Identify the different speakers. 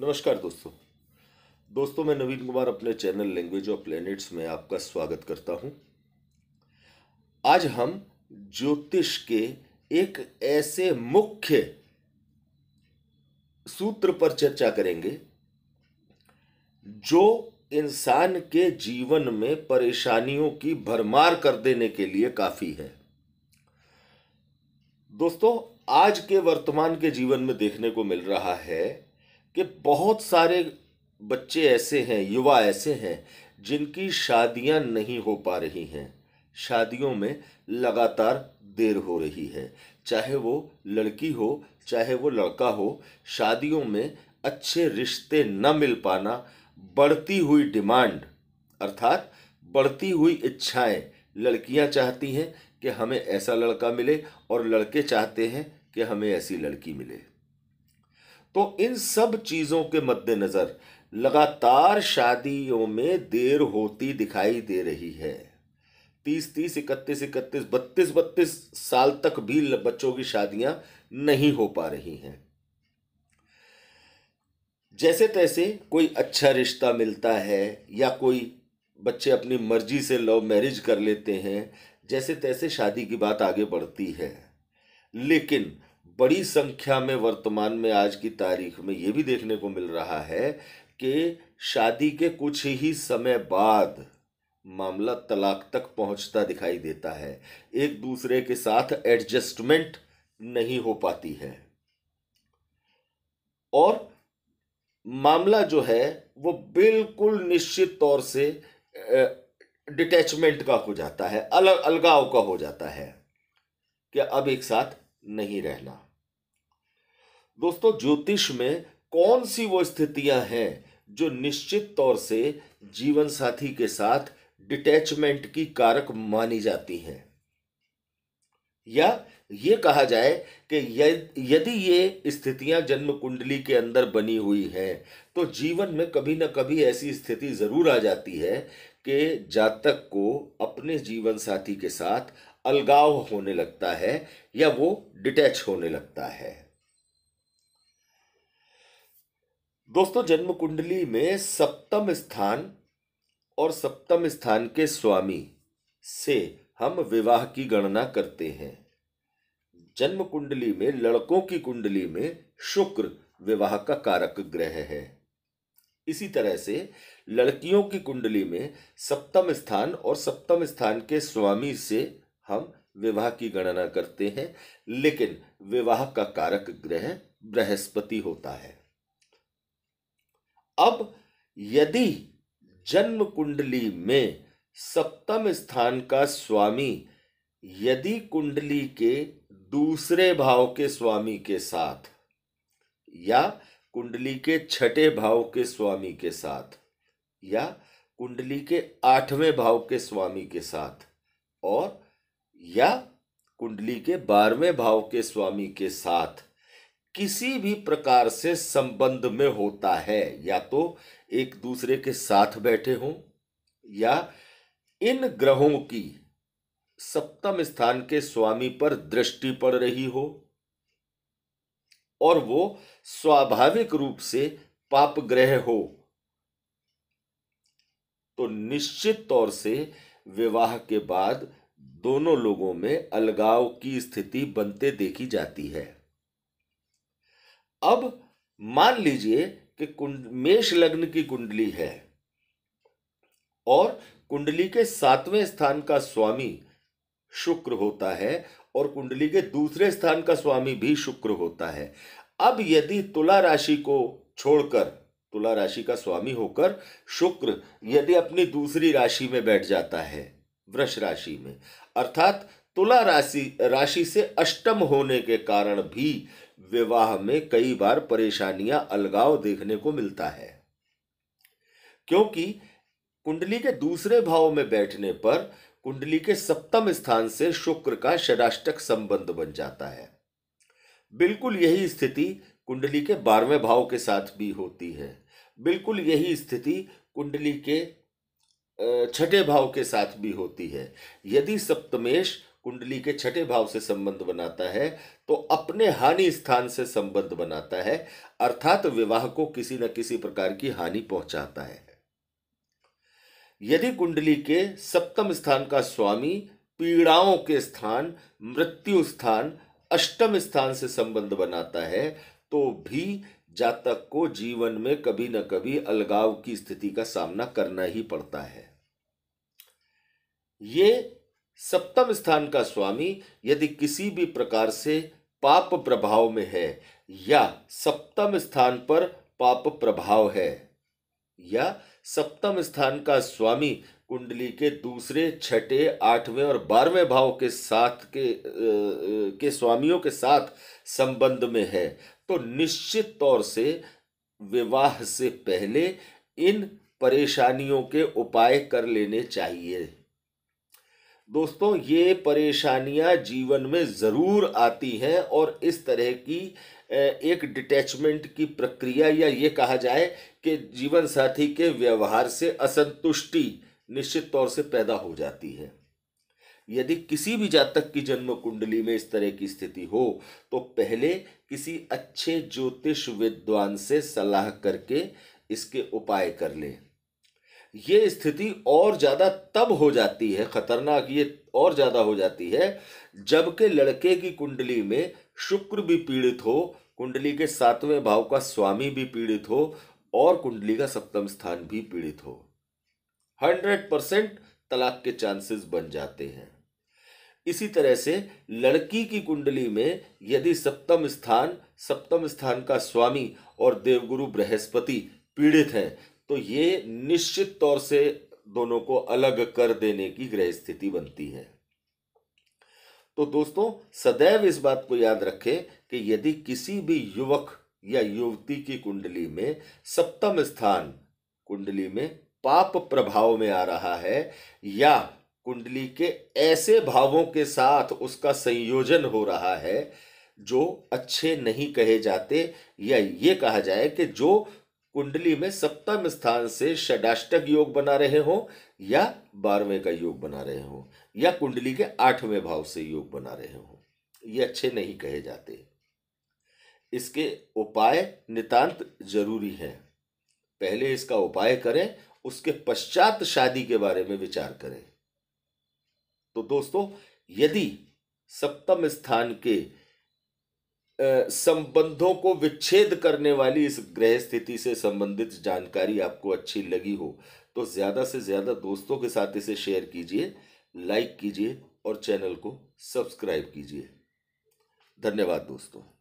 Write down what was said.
Speaker 1: नमस्कार दोस्तों दोस्तों मैं नवीन कुमार अपने चैनल लैंग्वेज ऑफ प्लैनेट्स में आपका स्वागत करता हूं आज हम ज्योतिष के एक ऐसे मुख्य सूत्र पर चर्चा करेंगे जो इंसान के जीवन में परेशानियों की भरमार कर देने के लिए काफ़ी है दोस्तों आज के वर्तमान के जीवन में देखने को मिल रहा है कि बहुत सारे बच्चे ऐसे हैं युवा ऐसे हैं जिनकी शादियां नहीं हो पा रही हैं शादियों में लगातार देर हो रही है चाहे वो लड़की हो चाहे वो लड़का हो शादियों में अच्छे रिश्ते न मिल पाना बढ़ती हुई डिमांड अर्थात बढ़ती हुई इच्छाएं लड़कियां चाहती हैं कि हमें ऐसा लड़का मिले और लड़के चाहते हैं कि हमें ऐसी लड़की मिले तो इन सब चीज़ों के मद्देनज़र लगातार शादियों में देर होती दिखाई दे रही है तीस तीस इकतीस इकतीस बत्तीस बत्तीस साल तक भी बच्चों की शादियां नहीं हो पा रही हैं जैसे तैसे कोई अच्छा रिश्ता मिलता है या कोई बच्चे अपनी मर्जी से लव मैरिज कर लेते हैं जैसे तैसे शादी की बात आगे बढ़ती है लेकिन बड़ी संख्या में वर्तमान में आज की तारीख में ये भी देखने को मिल रहा है कि शादी के कुछ ही समय बाद मामला तलाक तक पहुंचता दिखाई देता है एक दूसरे के साथ एडजस्टमेंट नहीं हो पाती है और मामला जो है वो बिल्कुल निश्चित तौर से डिटैचमेंट का हो जाता है अलग अलगाव का हो जाता है कि अब एक साथ नहीं रहना दोस्तों ज्योतिष में कौन सी वो स्थितियां हैं जो निश्चित तौर से जीवन साथी के साथ डिटैचमेंट की कारक मानी जाती हैं या ये कहा जाए कि यदि ये स्थितियां जन्म कुंडली के अंदर बनी हुई हैं तो जीवन में कभी ना कभी ऐसी स्थिति ज़रूर आ जाती है कि जातक को अपने जीवन साथी के साथ अलगाव होने लगता है या वो डिटैच होने लगता है दोस्तों जन्म कुंडली में सप्तम स्थान और सप्तम स्थान के स्वामी से हम विवाह की गणना करते हैं जन्म कुंडली में लड़कों की कुंडली में शुक्र विवाह का कारक ग्रह है इसी तरह से लड़कियों की कुंडली में सप्तम स्थान और सप्तम स्थान के स्वामी से हम विवाह की गणना करते हैं लेकिन विवाह का कारक ग्रह बृहस्पति होता है अब यदि जन्म कुंडली में सप्तम स्थान का स्वामी यदि कुंडली के दूसरे भाव के स्वामी के साथ या कुंडली के छठे भाव के स्वामी के साथ या कुंडली के आठवें भाव के स्वामी के साथ और या कुंडली के बारहवें भाव के स्वामी के साथ किसी भी प्रकार से संबंध में होता है या तो एक दूसरे के साथ बैठे हों या इन ग्रहों की सप्तम स्थान के स्वामी पर दृष्टि पड़ रही हो और वो स्वाभाविक रूप से पाप ग्रह हो तो निश्चित तौर से विवाह के बाद दोनों लोगों में अलगाव की स्थिति बनते देखी जाती है अब मान लीजिए कि मेष लग्न की कुंडली है और कुंडली के सातवें स्थान का स्वामी शुक्र होता है और कुंडली के दूसरे स्थान का स्वामी भी शुक्र होता है अब यदि तुला राशि को छोड़कर तुला राशि का स्वामी होकर शुक्र यदि अपनी दूसरी राशि में बैठ जाता है वृष राशि में अर्थात तुला राशि राशि से अष्टम होने के कारण भी विवाह में कई बार परेशानियां अलगाव देखने को मिलता है क्योंकि कुंडली के दूसरे भाव में बैठने पर कुंडली के सप्तम स्थान से शुक्र का षडाष्टक संबंध बन जाता है बिल्कुल यही स्थिति कुंडली के बारहवें भाव के साथ भी होती है बिल्कुल यही स्थिति कुंडली के छठे भाव के साथ भी होती है यदि सप्तमेश कुंडली के छठे भाव से संबंध बनाता है तो अपने हानि स्थान से संबंध बनाता है अर्थात विवाह को किसी न किसी प्रकार की हानि पहुंचाता है यदि कुंडली के सप्तम स्थान का स्वामी पीड़ाओं के स्थान मृत्यु स्थान अष्टम स्थान से संबंध बनाता है तो भी जातक को जीवन में कभी न कभी अलगाव की स्थिति का सामना करना ही पड़ता है ये सप्तम स्थान का स्वामी यदि किसी भी प्रकार से पाप प्रभाव में है या सप्तम स्थान पर पाप प्रभाव है या सप्तम स्थान का स्वामी कुंडली के दूसरे छठे आठवें और बारहवें भाव के साथ के के स्वामियों के साथ संबंध में है तो निश्चित तौर से विवाह से पहले इन परेशानियों के उपाय कर लेने चाहिए दोस्तों ये परेशानियां जीवन में ज़रूर आती हैं और इस तरह की एक डिटैचमेंट की प्रक्रिया या ये कहा जाए कि जीवन साथी के व्यवहार से असंतुष्टि निश्चित तौर से पैदा हो जाती है यदि किसी भी जातक की जन्म कुंडली में इस तरह की स्थिति हो तो पहले किसी अच्छे ज्योतिष विद्वान से सलाह करके इसके उपाय कर लें ये स्थिति और ज़्यादा तब हो जाती है खतरनाक ये और ज़्यादा हो जाती है जबकि लड़के की कुंडली में शुक्र भी पीड़ित हो कुंडली के सातवें भाव का स्वामी भी पीड़ित हो और कुंडली का सप्तम स्थान भी पीड़ित हो हंड्रेड परसेंट तलाक के चांसेस बन जाते हैं इसी तरह से लड़की की कुंडली में यदि सप्तम स्थान सप्तम स्थान का स्वामी और देवगुरु बृहस्पति पीड़ित हैं तो ये निश्चित तौर से दोनों को अलग कर देने की ग्रह स्थिति बनती है तो दोस्तों सदैव इस बात को याद रखें कि यदि किसी भी युवक या युवती की कुंडली में सप्तम स्थान कुंडली में पाप प्रभाव में आ रहा है या कुंडली के ऐसे भावों के साथ उसका संयोजन हो रहा है जो अच्छे नहीं कहे जाते या ये कहा जाए कि जो कुंडली में सप्तम स्थान से षडाष्टक योग बना रहे हो या बारहवें का योग बना रहे हो या कुंडली के आठवें भाव से योग बना रहे हो ये अच्छे नहीं कहे जाते इसके उपाय नितांत जरूरी हैं पहले इसका उपाय करें उसके पश्चात शादी के बारे में विचार करें तो दोस्तों यदि सप्तम स्थान के संबंधों को विच्छेद करने वाली इस ग्रह स्थिति से संबंधित जानकारी आपको अच्छी लगी हो तो ज़्यादा से ज़्यादा दोस्तों के साथ इसे शेयर कीजिए लाइक कीजिए और चैनल को सब्सक्राइब कीजिए धन्यवाद दोस्तों